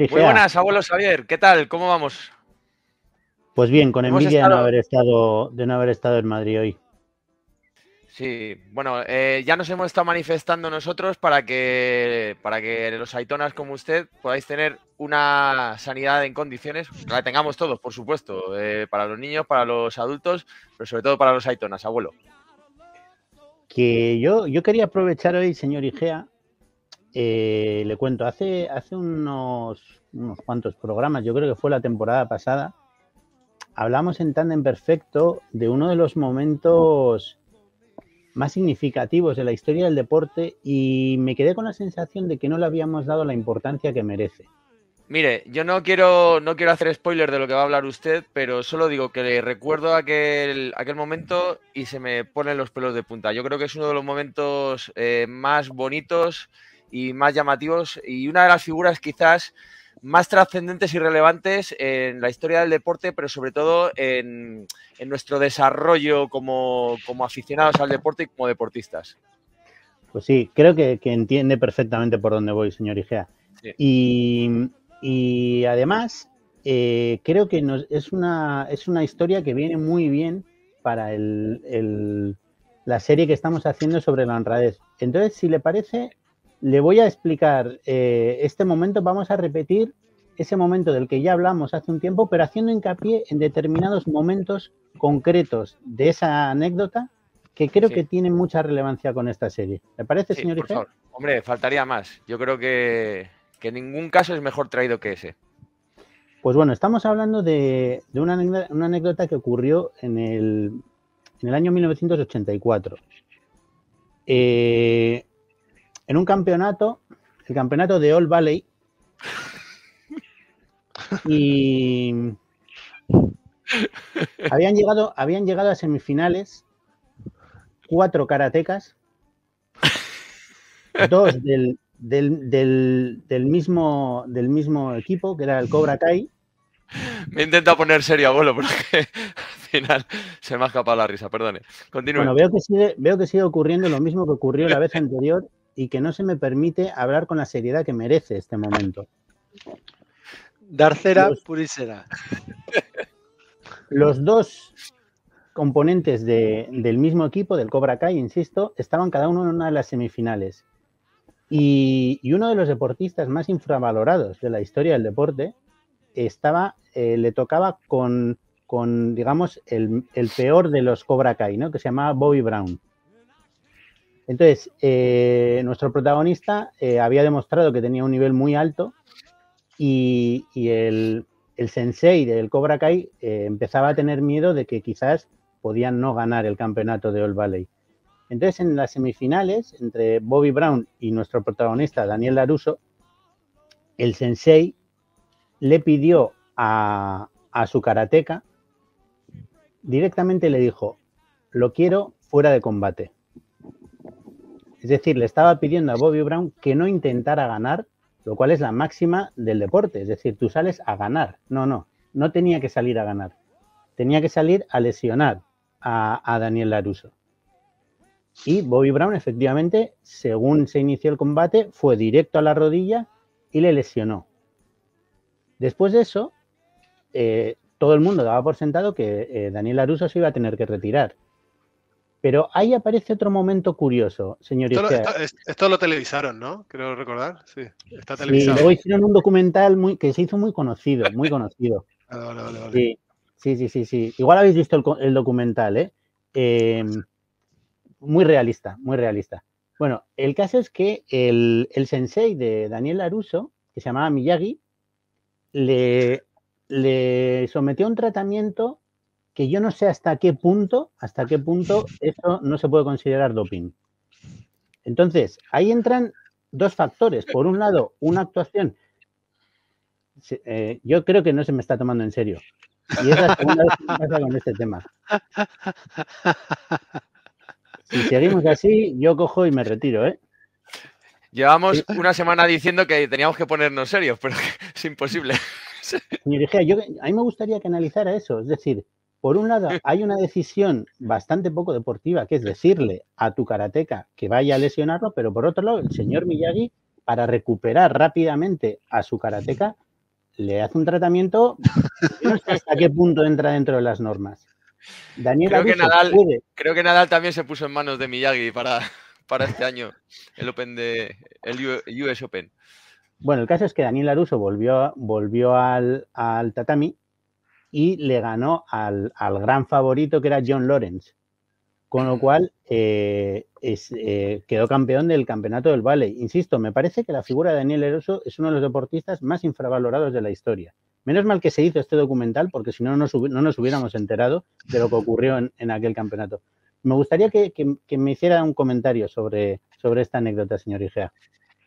Muy buenas, abuelo Xavier. ¿Qué tal? ¿Cómo vamos? Pues bien, con envidia de no haber estado de no en Madrid hoy. Sí, bueno, eh, ya nos hemos estado manifestando nosotros para que, para que los aitonas como usted podáis tener una sanidad en condiciones, que la tengamos todos, por supuesto, eh, para los niños, para los adultos, pero sobre todo para los aitonas, abuelo. Que yo, yo quería aprovechar hoy, señor Igea, eh, le cuento, hace, unos, unos, cuantos programas, yo creo que fue la temporada pasada, hablamos en Tandem Perfecto de uno de los momentos más significativos de la historia del deporte y me quedé con la sensación de que no le habíamos dado la importancia que merece. Mire, yo no quiero, no quiero hacer spoiler de lo que va a hablar usted, pero solo digo que le recuerdo aquel, aquel momento y se me ponen los pelos de punta. Yo creo que es uno de los momentos eh, más bonitos y más llamativos y una de las figuras quizás más trascendentes y relevantes en la historia del deporte, pero sobre todo en, nuestro desarrollo como, como, aficionados al deporte y como deportistas. Pues sí, creo que, entiende perfectamente por dónde voy, señor Igea. Y, además, eh, creo que es, una, es una historia que viene muy bien para el, la serie que estamos haciendo sobre la honradez. Entonces, si le parece, le voy a explicar eh, este momento, vamos a repetir ese momento del que ya hablamos hace un tiempo, pero haciendo hincapié en determinados momentos concretos de esa anécdota que creo que tiene mucha relevancia con esta serie. ¿Le parece, señor Hombre, faltaría más. Yo creo que, ningún caso es mejor traído que ese. Pues bueno, estamos hablando de, una, anécdota, que ocurrió en el, en el año 1984. Eh, en un campeonato, el campeonato de All Valley. Y habían llegado, habían llegado a semifinales cuatro karatecas, dos del, mismo, del mismo equipo, que era el Cobra Kai. Me he intentado poner serio, abuelo, porque al final se me ha escapado la risa, perdone. Continúe. Bueno, veo que, veo que sigue ocurriendo lo mismo que ocurrió la vez anterior y que no se me permite hablar con la seriedad que merece este momento. Darcera los, Los dos componentes del mismo equipo, del Cobra Kai, insisto, estaban cada uno en una de las semifinales. Y, uno de los deportistas más infravalorados de la historia del deporte estaba, eh, le tocaba con, digamos, el, peor de los Cobra Kai, ¿no? que se llamaba Bobby Brown. Entonces, eh, nuestro protagonista eh, había demostrado que tenía un nivel muy alto y, el, sensei del Cobra Kai eh, empezaba a tener miedo de que quizás podían no ganar el campeonato de All Valley. Entonces, en las semifinales, entre Bobby Brown y nuestro protagonista, Daniel Laruso, el sensei le pidió a, a su karateca, directamente le dijo, lo quiero fuera de combate es decir, le estaba pidiendo a Bobby Brown que no intentara ganar, lo cual es la máxima del deporte. Es decir, tú sales a ganar. No, no, no tenía que salir a ganar. Tenía que salir a lesionar a, Daniel Laruso. Y Bobby Brown, efectivamente, según se inició el combate, fue directo a la rodilla y le lesionó. Después de eso, eh, todo el mundo daba por sentado que eh, Daniel Laruso se iba a tener que retirar. Pero ahí aparece otro momento curioso, señor esto, lo televisaron, ¿no? Creo recordar. Sí, está televisado. Sí, luego hicieron un documental muy, que se hizo muy conocido, muy conocido. Ah, vale, vale, vale. Sí, sí, sí, sí. Igual habéis visto el, documental, ¿eh? Em, muy realista, muy realista. Bueno, el caso es que el, sensei de Daniel Aruso, que se llamaba Miyagi, le, le sometió a un tratamiento que yo no sé hasta qué punto, hasta qué punto eso no se puede considerar doping. Entonces, ahí entran dos factores. Por un lado, una actuación. Eh, yo creo que no se me está tomando en serio. Y es la segunda vez que me pasa con este tema. Si seguimos así, yo cojo y me retiro, ¿eh? Llevamos una semana diciendo que teníamos que ponernos serios, pero es imposible. Señor dije yo, a mí me gustaría que analizara eso. Es decir, por un lado, hay una decisión bastante poco deportiva, que es decirle a tu karateca que vaya a lesionarlo, pero por otro lado, el señor Miyagi, para recuperar rápidamente a su karateca, le hace un tratamiento, no sé hasta qué punto entra dentro de las normas. Daniel creo, que Nadal, también se puso en manos de Miyagi para, para este año el Open de el US Open. Bueno, el caso es que Daniel Aruso volvió, volvió al tatami y le ganó al, gran favorito que era John Lawrence. Con lo cual eh, eh, quedó campeón del campeonato del ballet. Insisto, me parece que la figura de Daniel Eroso es uno de los deportistas más infravalorados de la historia. Menos mal que se hizo este documental, porque si no, no, nos hubiéramos enterado de lo que ocurrió en, aquel campeonato. Me gustaría que, me hiciera un comentario sobre, sobre esta anécdota, señor Igea.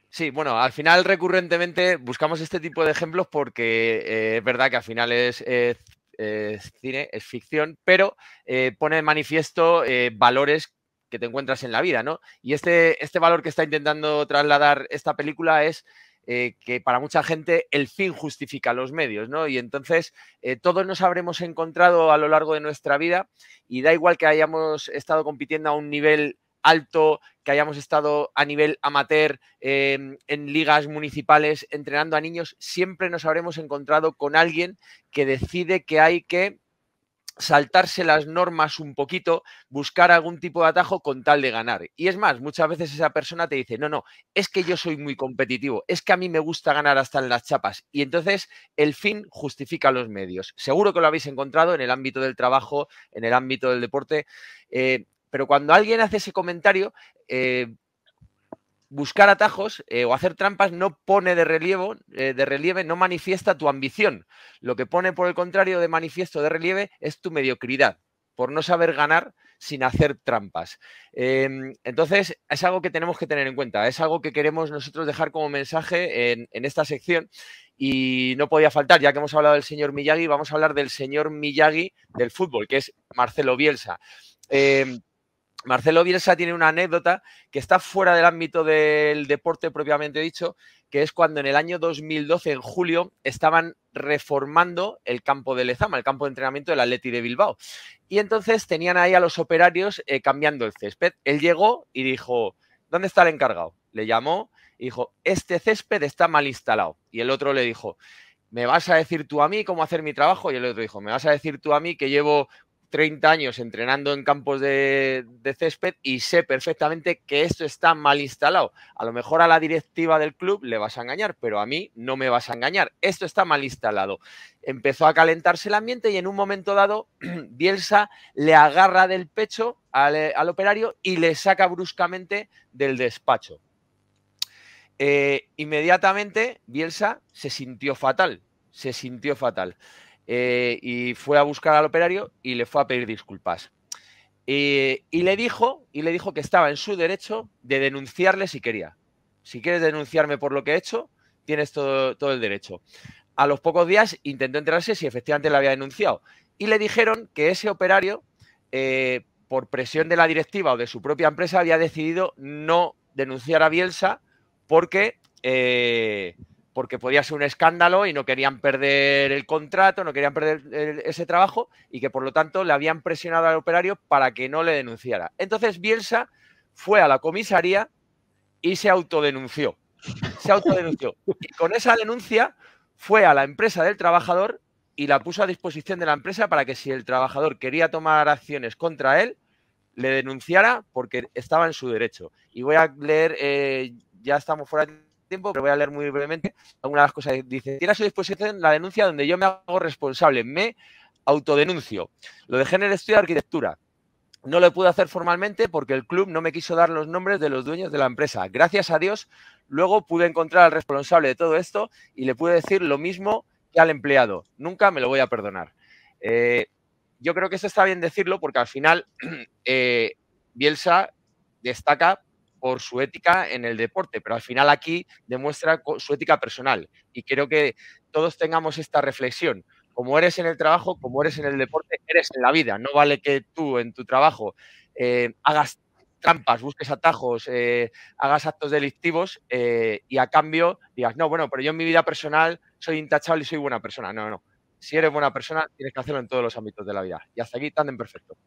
Sí, bueno, al final recurrentemente buscamos este tipo de ejemplos porque eh, es verdad que al final es es eh, cine, es ficción, pero eh, pone de manifiesto eh, valores que te encuentras en la vida, ¿no? Y este, este valor que está intentando trasladar esta película es que para mucha gente el fin justifica los medios, ¿no? Y entonces todos nos habremos encontrado a lo largo de nuestra vida y da igual que hayamos estado compitiendo a un nivel alto, que hayamos estado a nivel amateur em, en ligas municipales entrenando a niños, siempre nos habremos encontrado con alguien que decide que hay que saltarse las normas un poquito, buscar algún tipo de atajo con tal de ganar. Y es más, muchas veces esa persona te dice, no, no, es que yo soy muy competitivo, es que a mí me gusta ganar hasta en las chapas. Y entonces el fin justifica los medios. Seguro que lo habéis encontrado en el ámbito del trabajo, en el ámbito del deporte. Eh, pero cuando alguien hace ese comentario, eh, buscar atajos eh, o hacer trampas no pone de relieve, eh, de relieve, no manifiesta tu ambición. Lo que pone, por el contrario, de manifiesto, de relieve, es tu mediocridad, por no saber ganar sin hacer trampas. Em, entonces, es algo que tenemos que tener en cuenta, es algo que queremos nosotros dejar como mensaje en, esta sección. Y no podía faltar, ya que hemos hablado del señor Miyagi, vamos a hablar del señor Miyagi del fútbol, que es Marcelo Bielsa. Em, Marcelo Bielsa tiene una anécdota que está fuera del ámbito del deporte propiamente dicho, que es cuando en el año 2012, en julio, estaban reformando el campo de Lezama, el campo de entrenamiento del Atleti de Bilbao. Y entonces tenían ahí a los operarios eh, cambiando el césped. Él llegó y dijo, ¿dónde está el encargado? Le llamó y dijo, este césped está mal instalado. Y el otro le dijo, ¿me vas a decir tú a mí cómo hacer mi trabajo? Y el otro dijo, ¿me vas a decir tú a mí que llevo 30 años entrenando en campos de, césped y sé perfectamente que esto está mal instalado. A lo mejor a la directiva del club le vas a engañar, pero a mí no me vas a engañar. Esto está mal instalado. Empezó a calentarse el ambiente y en un momento dado Bielsa le agarra del pecho eh, al, operario y le saca bruscamente del despacho. Eh, inmediatamente Bielsa se sintió fatal, se sintió fatal. Eh, y fue a buscar al operario y le fue a pedir disculpas. Eh, y, le dijo, y le dijo que estaba en su derecho de denunciarle si quería. Si quieres denunciarme por lo que he hecho, tienes todo, el derecho. A los pocos días intentó enterarse si efectivamente le había denunciado. Y le dijeron que ese operario, eh, por presión de la directiva o de su propia empresa, había decidido no denunciar a Bielsa porque porque podía ser un escándalo y no querían perder el contrato, no querían perder ese trabajo y que por lo tanto le habían presionado al operario para que no le denunciara. Entonces Bielsa fue a la comisaría y se autodenunció. Se autodenunció. Y con esa denuncia fue a la empresa del trabajador y la puso a disposición de la empresa para que si el trabajador quería tomar acciones contra él, le denunciara porque estaba en su derecho. Y voy a leer, eh, ya estamos fuera de tiempo, pero voy a leer muy brevemente algunas de las cosas. Dice, tiene a su disposición la denuncia donde yo me hago responsable, me autodenuncio. Lo de género estudio arquitectura. No lo pude hacer formalmente porque el club no me quiso dar los nombres de los dueños de la empresa. Gracias a Dios, luego pude encontrar al responsable de todo esto y le pude decir lo mismo que al empleado. Nunca me lo voy a perdonar. Eh, yo creo que eso está bien decirlo porque al final eh, Bielsa destaca por su ética en el deporte, pero al final aquí demuestra su ética personal. Y creo que todos tengamos esta reflexión. Como eres en el trabajo, como eres en el deporte, eres en la vida. No vale que tú en tu trabajo eh, hagas trampas, busques atajos, eh, hagas actos delictivos eh, y a cambio digas, no, bueno, pero yo en mi vida personal soy intachable y soy buena persona. No, no. Si eres buena persona, tienes que hacerlo en todos los ámbitos de la vida. Y hasta aquí tan perfecto.